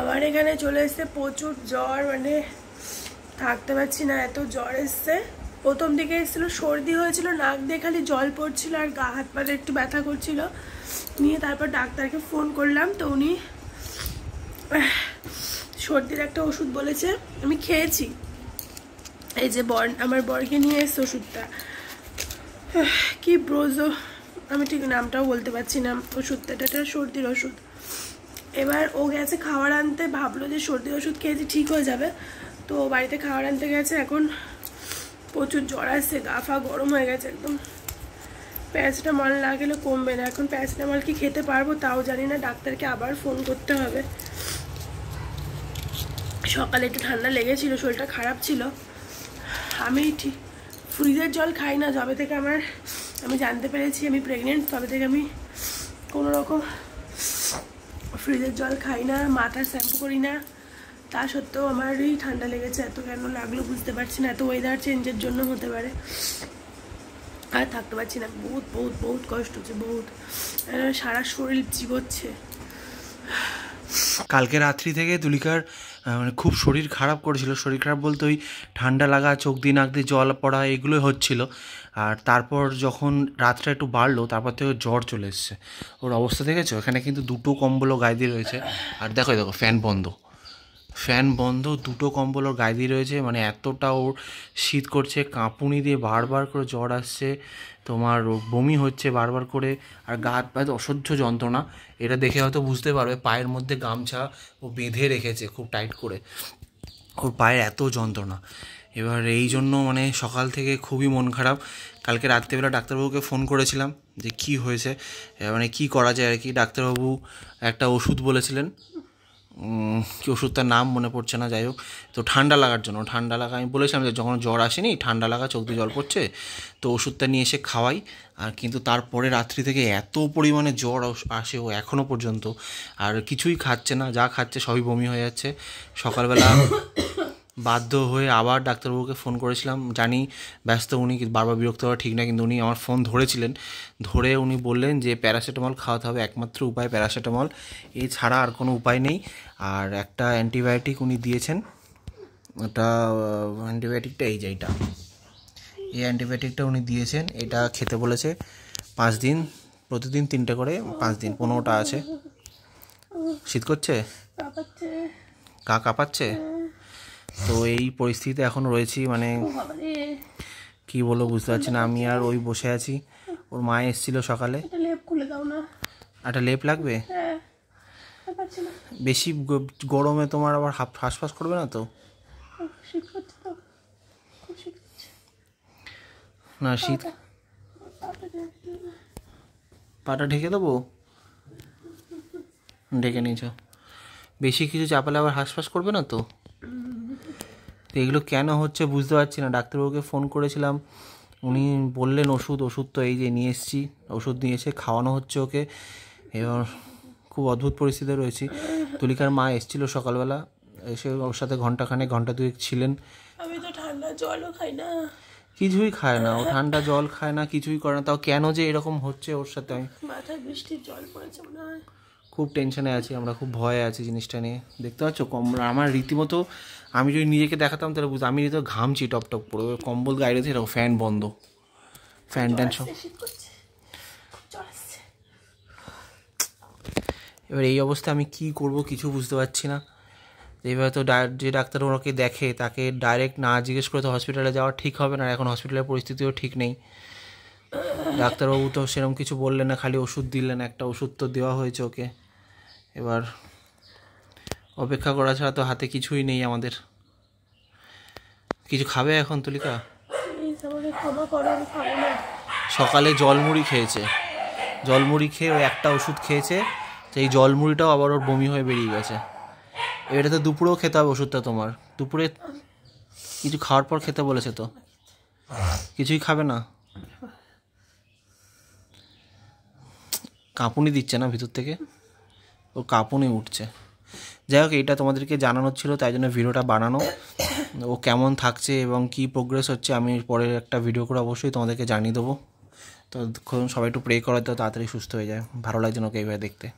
আবার এখানে চলে এসছে প্রচুর জ্বর মানে থাকতে পারছি না এত জ্বর এসছে প্রথম দিকে এসেছিলো সর্দি হয়েছিল নাক দিয়ে খালি জল পড়ছিল আর গা হাত পাতে একটু ব্যথা করছিল নিয়ে তারপর ডাক্তারকে ফোন করলাম তো উনি সর্দির একটা ওষুধ বলেছে আমি খেয়েছি এই যে বর আমার বরকে নিয়ে এসছে ওষুধটা কি ব্রোজো আমি ঠিক নামটাও বলতে পারছি না ওষুধটা এটা সর্দির ওষুধ এবার ও গেছে খাওয়ার আনতে ভাবলো যে সর্দি ওষুধ খেয়েছি ঠিক হয়ে যাবে তো বাড়িতে খাওয়ার আনতে গেছে এখন প্রচুর জ্বর আসছে গাফা গরম হয়ে গেছে একদম প্যারাসিটামল না গেলে কমবে না এখন প্যারাসিটামল কি খেতে পারবো তাও জানি না ডাক্তারকে আবার ফোন করতে হবে সকালে একটু ঠান্ডা লেগেছিল শরীরটা খারাপ ছিল আমি ঠিক ফ্রিজের জল খাই না যবে থেকে আমার আমি জানতে পেরেছি আমি প্রেগনেন্ট তবে থেকে আমি কোনোরকম ফ্রিজের জল খাই না মাথা শ্যাম্পু করি না তা সত্ত্বেও আমারই ঠান্ডা লেগেছে এত কেন লাগলো বুঝতে পারছি না এত ওয়েদার চেঞ্জের জন্য হতে পারে আর থাকতে পারছি না বহুত বহুত বহুত কষ্ট হচ্ছে বহুত সারা শরীর জীবচ্ছে কালকে রাত্রি থেকে তুলিকার মানে খুব শরীর খারাপ করেছিল শরীর খারাপ বলতে ওই ঠান্ডা লাগা চোখ দিয়ে নাক দিয়ে জল পড়া এগুলোই হচ্ছিলো আর তারপর যখন রাতটা একটু বাড়লো তারপর থেকে জ্বর চলে এসছে ওর অবস্থা দেখেছো এখানে কিন্তু দুটো কম্বলও গায়ে দিয়ে রয়েছে আর দেখো দেখো ফ্যান বন্ধ ফ্যান বন্ধ দুটো কম্বল ওর গায়ে দিয়ে রয়েছে মানে এতটা ওর শীত করছে কাঁপুনি দিয়ে বারবার করে জ্বর আসছে তোমার বমি হচ্ছে বারবার করে আর গা হাত পায়ে অসহ্য যন্ত্রণা এটা দেখে হয়তো বুঝতে পারবে পায়ের মধ্যে গামছা ও বেঁধে রেখেছে খুব টাইট করে ওর পায়ের এত যন্ত্রণা এবার এই জন্য মানে সকাল থেকে খুবই মন খারাপ কালকে রাত্রেবেলা ডাক্তারবাবুকে ফোন করেছিলাম যে কি হয়েছে মানে কি করা যায় আর কি ডাক্তারবাবু একটা ওষুধ বলেছিলেন কি ওষুধটার নাম মনে পড়ছে না যাই হোক তো ঠান্ডা লাগার জন্য ঠান্ডা লাগা আমি বলেছিলাম যে যখন জ্বর আসেনি ঠান্ডা লাগা চোখ দিয়ে জল পড়ছে তো ওষুধটা নিয়ে এসে খাওয়াই আর কিন্তু তারপরে রাত্রি থেকে এত পরিমাণে জ্বর আসে ও এখনও পর্যন্ত আর কিছুই খাচ্ছে না যা খাচ্ছে সবই বমি হয়ে যাচ্ছে সকালবেলা বাধ্য হয়ে আবার ডাক্তারবাবুকে ফোন করেছিলাম জানি ব্যস্ত উনি বারবার বিরক্ত হওয়া ঠিক না কিন্তু উনি আমার ফোন ধরেছিলেন ধরে উনি বললেন যে প্যারাসিটামল খাওয়াতে হবে একমাত্র উপায় প্যারাসিটামল এছাড়া আর কোনো উপায় নেই আর একটা অ্যান্টিবায়োটিক উনি দিয়েছেন ওটা অ্যান্টিবায়োটিকটা এই যে এইটা এই অ্যান্টিবায়োটিকটা উনি দিয়েছেন এটা খেতে বলেছে পাঁচ দিন প্রতিদিন তিনটে করে পাঁচ দিন পনেরোটা আছে শীত করছে কা কাঁপাচ্ছে তো এই পরিস্থিতিতে এখন রয়েছি মানে কি বলবো বুঝতে পারছি না আমি আর ওই বসে আছি ওর মা এসেছিল সকালে একটা লেপ লাগবে হ্যাঁ, বেশি গরমে তোমার আবার হাফ হাঁসফাঁস করবে না তো না শীত পাটা ঢেকে দেবো ঢেকে নিয়েছ বেশি কিছু চাপালে আবার হাঁসফাঁস করবে না তো তো এগুলো কেন হচ্ছে বুঝতে পারছি না ডাক্তারবাবুকে ফোন করেছিলাম উনি বললেন ওষুধ ওষুধ তো এই যে নিয়ে এসেছি ওষুধ নিয়ে এসে খাওয়ানো হচ্ছে ওকে এবার খুব অদ্ভুত পরিস্থিতি রয়েছি তুলিকার মা এসেছিল সকালবেলা এসে ওর সাথে ঘন্টাখানে ঘন্টা দুয়েক ছিলেন আমি তো ঠান্ডা জলও খাই না কিছুই খায় না ও ঠান্ডা জল খায় না কিছুই করে না তাও কেন যে এরকম হচ্ছে ওর সাথে আমি মাথায় বৃষ্টির জল পড়েছে মনে হয় খুব টেনশনে আছি আমরা খুব ভয়ে আছি জিনিসটা নিয়ে দেখতে পাচ্ছ কম মানে আমার রীতিমতো আমি যদি নিজেকে দেখাতাম তাহলে বুঝতে আমি তো ঘামছি টপ টপ করে কম্বল গায়ে রয়েছে এরকম ফ্যান বন্ধ ফ্যান ট্যান সব এবার এই অবস্থা আমি কি করব কিছু বুঝতে পারছি না এইভাবে তো যে ডাক্তার ওনাকে দেখে তাকে ডাইরেক্ট না জিজ্ঞেস করে তো হসপিটালে যাওয়া ঠিক হবে না এখন হসপিটালের পরিস্থিতিও ঠিক নেই ডাক্তারবাবু তো সেরকম কিছু বললেন না খালি ওষুধ দিলেন একটা ওষুধ তো দেওয়া হয়েছে ওকে এবার অপেক্ষা করা ছাড়া তো হাতে কিছুই নেই আমাদের কিছু খাবে এখন তুলিকা সকালে জলমুড়ি খেয়েছে জলমুড়ি খেয়ে ওই একটা ওষুধ খেয়েছে সেই জলমুড়িটাও আবার ওর বমি হয়ে বেরিয়ে গেছে এটা তো দুপুরেও খেতে হবে ওষুধটা তোমার দুপুরে কিছু খাওয়ার পর খেতে বলেছে তো কিছুই খাবে না কাঁপুনি দিচ্ছে না ভিতর থেকে ও কাঁপুনি উঠছে যাই হোক এটা তোমাদেরকে জানানোর ছিল তাই জন্য ভিডিওটা বানানো ও কেমন থাকছে এবং কি প্রোগ্রেস হচ্ছে আমি পরে একটা ভিডিও করে অবশ্যই তোমাদেরকে জানিয়ে দেবো তো সবাই একটু প্রে করা তো তাড়াতাড়ি সুস্থ হয়ে যায় ভালো লাগছে ওকে এইভাবে দেখতে